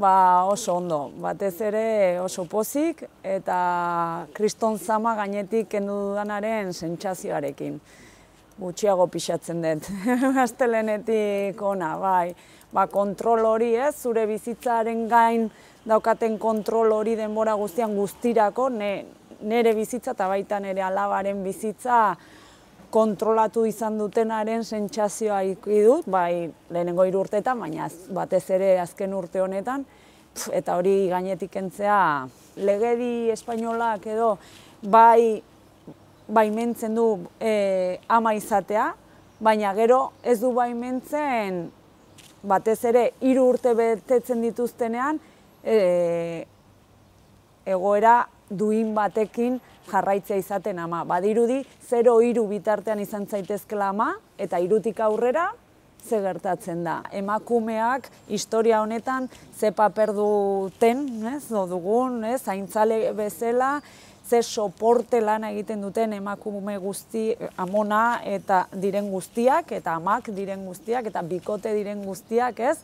ba oso ondo, batez ere oso pozik eta kriston zama gainetik kendu dudanaren sentsazioarekin. Gutxiago pixatzen dut, astelenetik ona, bai. Ba, kontrol hori, ez, zure bizitzaren gain daukaten kontrol hori denbora guztian guztirako, ne, nere bizitza eta baita nere alabaren bizitza kontrolatu izan dutenaren sentsazioa ikidut, bai, lehenengo hiru urteetan, baina batez ere azken urte honetan, eta hori gainetik entzea, legedi espainolak edo, bai, bai du e, ama izatea, baina gero ez du bai batez ere hiru urte betetzen dituztenean, e, egoera duin batekin jarraitzea izaten ama. Badirudi, 0-2 bitartean izan zaitezkela ama, eta irutik aurrera, ze gertatzen da. Emakumeak historia honetan ze paper duten, ez, dugun, zaintzale bezala, ze soporte lana egiten duten emakume guzti, amona eta diren guztiak, eta amak diren guztiak, eta bikote diren guztiak, ez,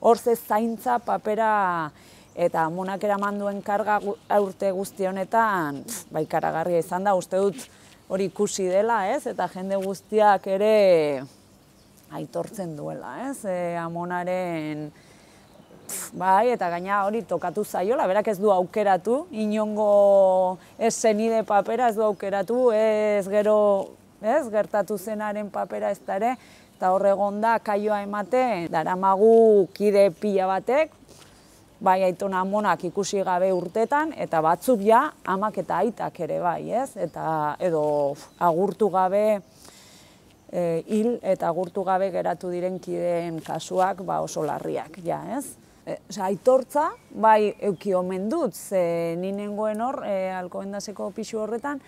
hor ze zaintza papera eta monak eraman karga aurte guzti honetan baikaragarria izan da, uste dut hori ikusi dela, ez? Eta jende guztiak ere aitortzen duela, ez? E, amonaren bai, eta gaina hori tokatu zaiola, berak ez du aukeratu, inongo ez zenide papera ez du aukeratu, ez gero, ez, gertatu zenaren papera ez dare, eta horregon da, kaioa ematen, daramagu kide pila batek, bai aitona amonak ikusi gabe urtetan, eta batzuk ja, amak eta aitak ere bai, ez? Eta edo agurtu gabe e, hil eta agurtu gabe geratu diren kideen kasuak ba, oso larriak, ja, ez? E, Oza, aitortza, bai, euki omen dut, ze ninen goen hor, e, alkoendazeko pixu horretan,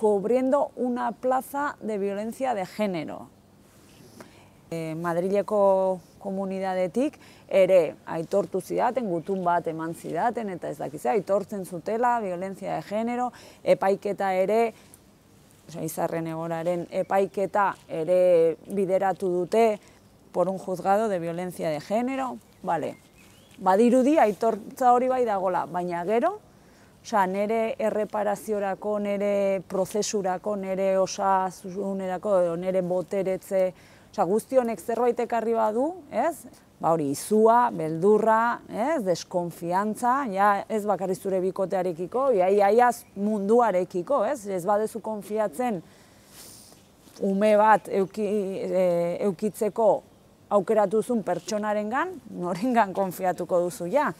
kobriendo una plaza de violencia de género. Madrileko komunidadetik ere aitortu zidaten, gutun bat eman zidaten, eta ez dakize, aitortzen zutela, violentzia de genero, epaiketa ere, izarren egoraren, epaiketa ere bideratu dute por un juzgado de violentzia de genero, bale, badirudi aitortza hori bai dagola, baina gero, Osa, nere erreparaziorako, nere prozesurako, nere osasunerako, nere boteretze, Osa, guzti honek zerbait ekarri bat ez? Ba hori, izua, beldurra, ez? Deskonfiantza, ja ez zure bikotearekiko, ja iaiaz munduarekiko, ez? Ez badezu konfiatzen ume bat e, eukitzeko aukeratu zuen pertsonaren gan, norengan konfiatuko duzu, ja.